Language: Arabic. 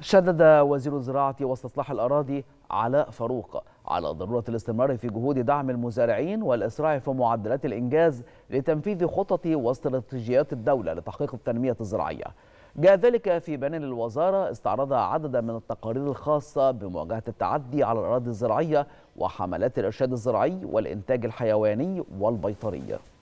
شدد وزير الزراعة واستصلاح الأراضي علاء فاروق على ضرورة الاستمرار في جهود دعم المزارعين والإسراع في معدلات الإنجاز لتنفيذ خطط واستراتيجيات الدولة لتحقيق التنمية الزراعية جاء ذلك في بيان للوزارة استعرض عددا من التقارير الخاصة بمواجهة التعدي على الأراضي الزراعية وحملات الإرشاد الزراعي والإنتاج الحيواني والبيطري